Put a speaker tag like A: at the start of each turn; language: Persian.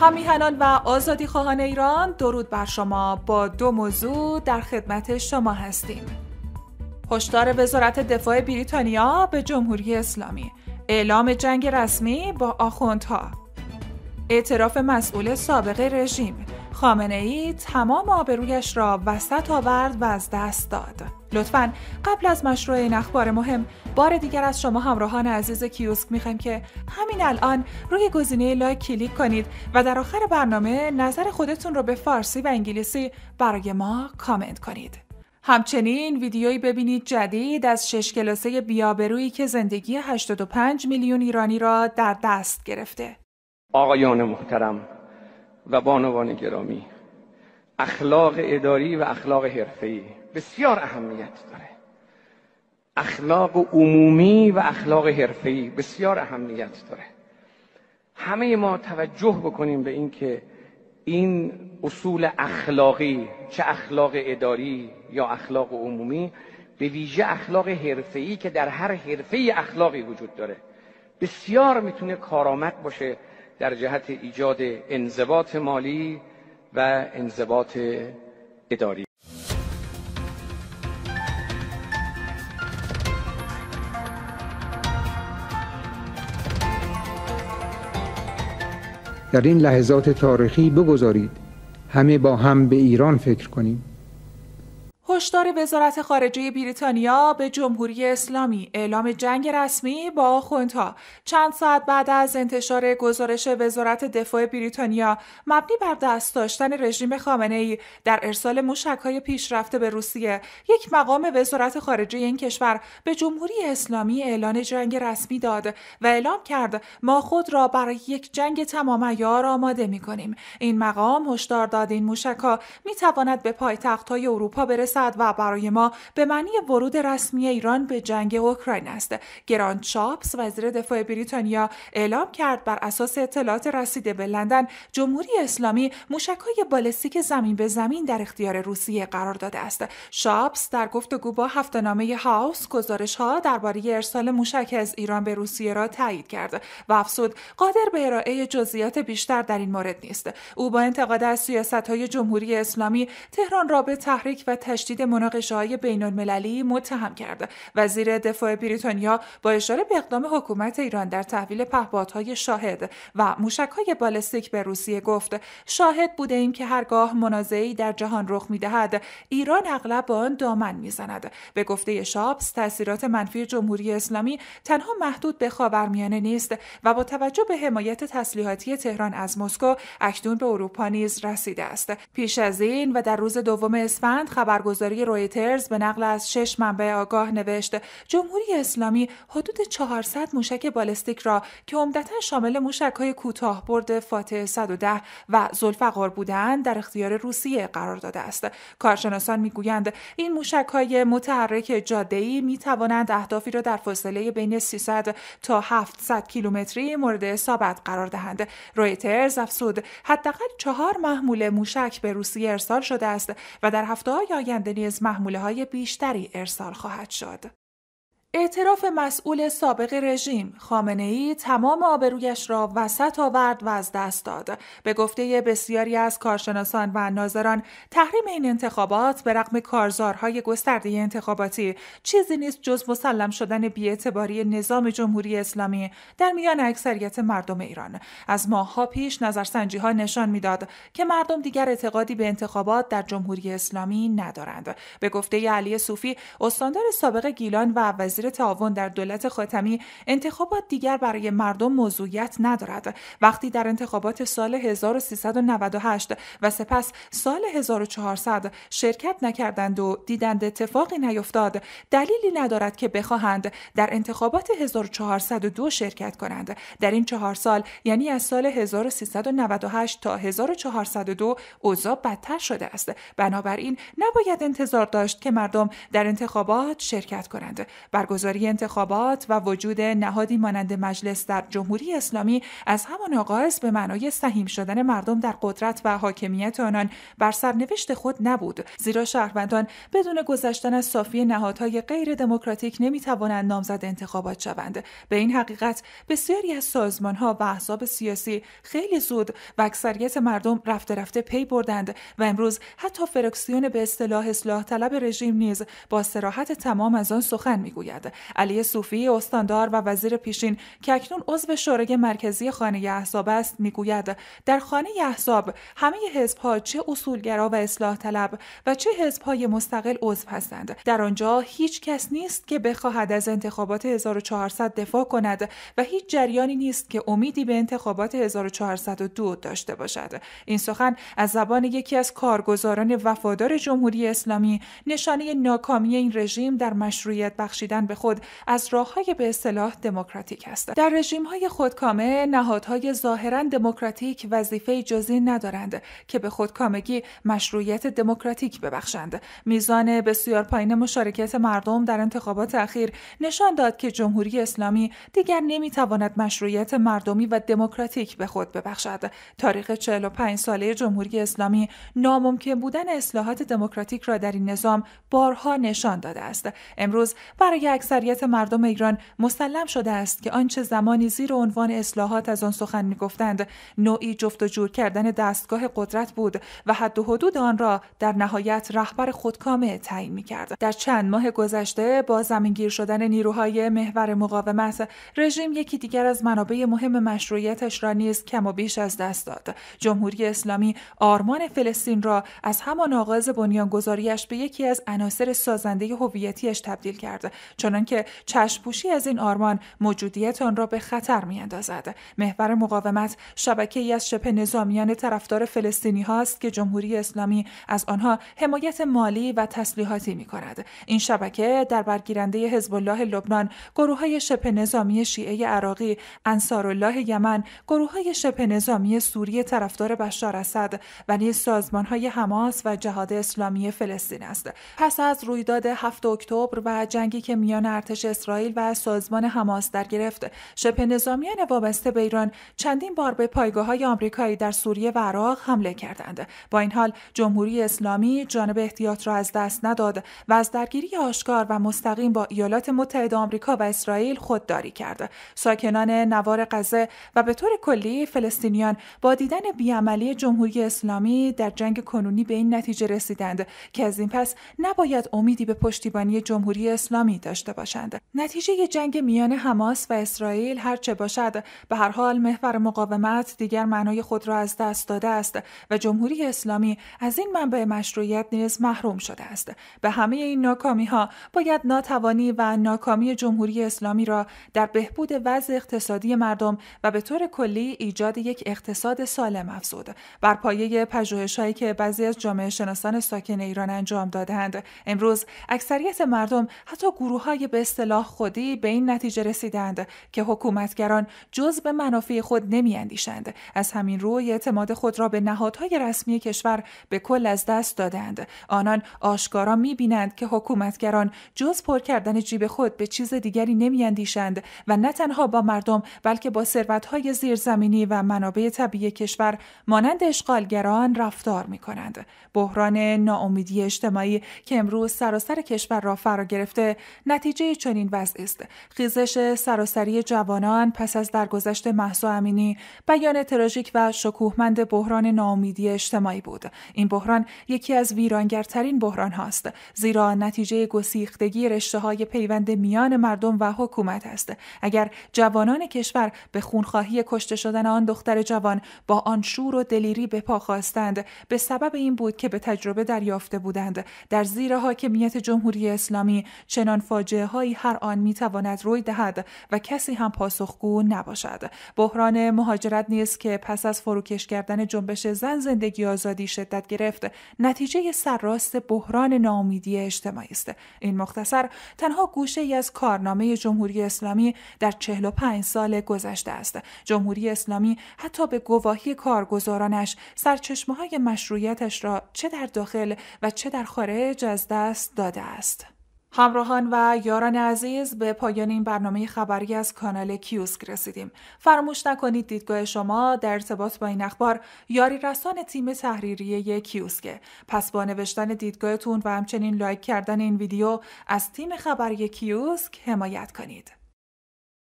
A: همیهنان و آزادی خواهان ایران درود بر شما با دو موضوع در خدمت شما هستیم. هشدار وزارت دفاع بریتانیا به جمهوری اسلامی اعلام جنگ رسمی با آخوندها اعتراف مسئول سابق رژیم خامنه ای تمام آبرویش را وسط آورد و از دست داد. لطفا قبل از مشروع این اخبار مهم بار دیگر از شما همراهان عزیز کیوسک میخوایم که همین الان روی گزینه لایک کلیک کنید و در آخر برنامه نظر خودتون رو به فارسی و انگلیسی برای ما کامنت کنید. همچنین ویدیویی ببینید جدید از شش کلاسه بیابرویی که زندگی 85 میلیون ایرانی را در دست گرفته. آقایان محترم و بانوان گرامی اخلاق اداری و اخلاق حرفه‌ای بسیار اهمیت داره اخلاق عمومی و اخلاق حرفه‌ای بسیار اهمیت داره همه ما توجه بکنیم به اینکه این اصول اخلاقی چه اخلاق اداری یا اخلاق عمومی به ویژه اخلاق حرفه‌ای که در هر حرفه اخلاقی وجود داره بسیار میتونه کارآمد باشه در جهت ایجاد انضباط مالی و انضباط اداری در این لحظات تاریخی بگذارید همه با هم به ایران فکر کنیم هشدار وزارت خارجه بریتانیا به جمهوری اسلامی اعلام جنگ رسمی با آخوندها چند ساعت بعد از انتشار گزارش وزارت دفاع بریتانیا مبنی بر دست داشتن رژیم خامنه ای در ارسال های پیشرفته به روسیه یک مقام وزارت خارجه این کشور به جمهوری اسلامی اعلان جنگ رسمی داد و اعلام کرد ما خود را برای یک جنگ تمام عیار آماده می کنیم این مقام هشدار داد این ها می تواند به های اروپا برسد و برای ما به معنی ورود رسمی ایران به جنگ اوکراین است گراند چاپس وزیر دفاع بریتانیا اعلام کرد بر اساس اطلاعات رسیده به لندن جمهوری اسلامی موشکهای بالستیک زمین به زمین در اختیار روسیه قرار داده است شاپس در گفتگو با هفتهنامه هاوس گزارش ها درباره ارسال موشک از ایران به روسیه را تایید کرد و افزود قادر به ارائه جزئیات بیشتر در این مورد نیست او با انتقاد از سیاست جمهوری اسلامی تهران را به تحریک و تشدید تشدید مناقشه های بین المللی متهم کرده وزیر دفاع بریتانیا با اشاره به اقدام حکومت ایران در تحویل پهپادهای شاهد و موشک های بالستیک به روسیه گفت شاهد بوده ایم که هرگاه منازعی در جهان رخ میدهد ایران اغلب با آن دامن میزند به گفته شابس تاثیرات منفی جمهوری اسلامی تنها محدود به خاورمیانه نیست و با توجه به حمایت تسلیحاتی تهران از مسکو اکنون به اروپا نیز رسیده است پیش از این و در روز دوم اسفند خبرگزاری خبرگزاری رویترز به نقل از شش منبع آگاه نوشت جمهوری اسلامی حدود 400 موشک بالستیک را که عمدتا شامل موشک های کوتاه برد فاتح 110 و زلفقار بودند در اختیار روسیه قرار داده است کارشناسان میگویند این موشک های متحرک جاده ای می توانند اهدافی را در فاصله بین 300 تا 700 کیلومتری مورد ثابت قرار دهند رویترز افزود حداقل چهار محموله موشک به روسیه ارسال شده است و در هفته های آینده نیز محموله های بیشتری ارسال خواهد شد. اعتراف مسئول سابق رژیم خامنه ای تمام آبرویش را وسط آورد و از دست داد. به گفته بسیاری از کارشناسان و ناظران تحریم این انتخابات به رغم کارزارهای گسترده انتخاباتی چیزی نیست جز مسلم شدن بیاعتباری نظام جمهوری اسلامی در میان اکثریت مردم ایران. از ماهها پیش نظرسنجی ها نشان میداد که مردم دیگر اعتقادی به انتخابات در جمهوری اسلامی ندارند. به گفته علی صوفی استاندار سابق گیلان و وزیر تعاون در دولت خاتمی انتخابات دیگر برای مردم موضوعیت ندارد وقتی در انتخابات سال 1398 و سپس سال 1400 شرکت نکردند و دیدند اتفاقی نیفتاد دلیلی ندارد که بخواهند در انتخابات 1402 شرکت کنند در این چهار سال یعنی از سال 1398 تا 1402 اوضاع بدتر شده است بنابراین نباید انتظار داشت که مردم در انتخابات شرکت کنند بر برگزاری انتخابات و وجود نهادی مانند مجلس در جمهوری اسلامی از همان آغاز به معنای سهیم شدن مردم در قدرت و حاکمیت آنان بر سرنوشت خود نبود زیرا شهروندان بدون گذشتن از صافی نهادهای غیر دموکراتیک نمی توانند نامزد انتخابات شوند به این حقیقت بسیاری از سازمانها و احزاب سیاسی خیلی زود و اکثریت مردم رفته رفته پی بردند و امروز حتی فراکسیون به اصطلاح اصلاح طلب رژیم نیز با سراحت تمام از آن سخن میگوید علی صوفی استاندار و وزیر پیشین که اکنون عضو شورای مرکزی خانه احزاب است میگوید در خانه احزاب همه حزبها چه اصولگرا و اصلاح طلب و چه حزبهای مستقل عضو هستند. در آنجا هیچ کس نیست که بخواهد از انتخابات 1400 دفاع کند و هیچ جریانی نیست که امیدی به انتخابات 1402 داشته باشد. این سخن از زبان یکی از کارگزاران وفادار جمهوری اسلامی نشانه ناکامی این رژیم در مشروعیت بخشیدن به خود از راههای به اصطلاح دموکراتیک هستند در رژیم های خودکامه نهادهای ظاهرا دموکراتیک وظیفه جزی ندارند که به خودکامگی مشروعیت دموکراتیک ببخشند میزان بسیار پایین مشارکت مردم در انتخابات اخیر نشان داد که جمهوری اسلامی دیگر نمیتواند مشروعیت مردمی و دموکراتیک به خود ببخشد تاریخ 45 ساله جمهوری اسلامی ناممکن بودن اصلاحات دموکراتیک را در این نظام بارها نشان داده است امروز برای اکثریت مردم ایران مسلم شده است که آنچه زمانی زیر عنوان اصلاحات از آن سخن میگفتند نوعی جفت و جور کردن دستگاه قدرت بود و حد و حدود آن را در نهایت رهبر خودکامه تعیین میکرد در چند ماه گذشته با زمینگیر شدن نیروهای محور مقاومت رژیم یکی دیگر از منابع مهم مشروعیتش را نیز کم و بیش از دست داد جمهوری اسلامی آرمان فلسطین را از همان آغاز بنیانگذاریش به یکی از عناصر سازنده هویتیش تبدیل کرد چنان که چشمپوشی از این آرمان موجودیت آن را به خطر می اندازد. محور مقاومت شبکه ای از شبه نظامیان طرفدار فلسطینی هاست که جمهوری اسلامی از آنها حمایت مالی و تسلیحاتی می کند. این شبکه در برگیرنده حزب الله لبنان گروه های شبه نظامی شیعه عراقی، انصار الله یمن، گروه های شبه نظامی سوری طرفدار بشار اسد و نیز سازمان های حماس و جهاد اسلامی فلسطین است. پس از رویداد 7 اکتبر و جنگی که میان میان ارتش اسرائیل و سازمان حماس در گرفت شبه نظامیان وابسته به ایران چندین بار به پایگاه های آمریکایی در سوریه و عراق حمله کردند با این حال جمهوری اسلامی جانب احتیاط را از دست نداد و از درگیری آشکار و مستقیم با ایالات متحده آمریکا و اسرائیل خودداری کرد ساکنان نوار غزه و به طور کلی فلسطینیان با دیدن بیعملی جمهوری اسلامی در جنگ کنونی به این نتیجه رسیدند که از این پس نباید امیدی به پشتیبانی جمهوری اسلامی داشت داشته باشند نتیجه جنگ میان حماس و اسرائیل هرچه باشد به هر حال محور مقاومت دیگر معنای خود را از دست داده است و جمهوری اسلامی از این منبع مشروعیت نیز محروم شده است به همه این ناکامی ها باید ناتوانی و ناکامی جمهوری اسلامی را در بهبود وضع اقتصادی مردم و به طور کلی ایجاد یک اقتصاد سالم افزود بر پایه پژوهش‌هایی که بعضی از جامعه شناسان ساکن ایران انجام دادند امروز اکثریت مردم حتی گروه های به اصطلاح خودی به این نتیجه رسیدند که حکومتگران جز به منافع خود نمی اندیشند. از همین روی اعتماد خود را به نهادهای رسمی کشور به کل از دست دادند. آنان آشکارا می بینند که حکومتگران جز پر کردن جیب خود به چیز دیگری نمی اندیشند و نه تنها با مردم بلکه با ثروتهای زیرزمینی و منابع طبیعی کشور مانند اشغالگران رفتار می کنند. بحران ناامیدی اجتماعی که امروز سراسر کشور را فرا گرفته نتیجه چنین وضع است خیزش سراسری جوانان پس از درگذشت محسا امینی بیان تراژیک و شکوهمند بحران ناامیدی اجتماعی بود این بحران یکی از ویرانگرترین بحران هاست زیرا نتیجه گسیختگی رشته های پیوند میان مردم و حکومت است اگر جوانان کشور به خونخواهی کشته شدن آن دختر جوان با آن شور و دلیری به پا خواستند به سبب این بود که به تجربه دریافته بودند در زیر حاکمیت جمهوری اسلامی چنان فاجعه هایی هر آن می تواند روی دهد و کسی هم پاسخگو نباشد بحران مهاجرت نیست که پس از فروکش کردن جنبش زن زندگی آزادی شدت گرفت نتیجه سرراست بحران ناامیدی اجتماعی است این مختصر تنها گوشه ای از کارنامه جمهوری اسلامی در 45 سال گذشته است جمهوری اسلامی حتی به گواهی کارگزارانش سرچشمه های مشروعیتش را چه در داخل و چه در خارج از دست داده است همراهان و یاران عزیز به پایان این برنامه خبری از کانال کیوسک رسیدیم. فراموش نکنید دیدگاه شما در ارتباط با این اخبار یاری رسان تیم تحریریه کیوسکه. پس با نوشتن دیدگاهتون و همچنین لایک کردن این ویدیو از تیم خبری کیوسک حمایت کنید.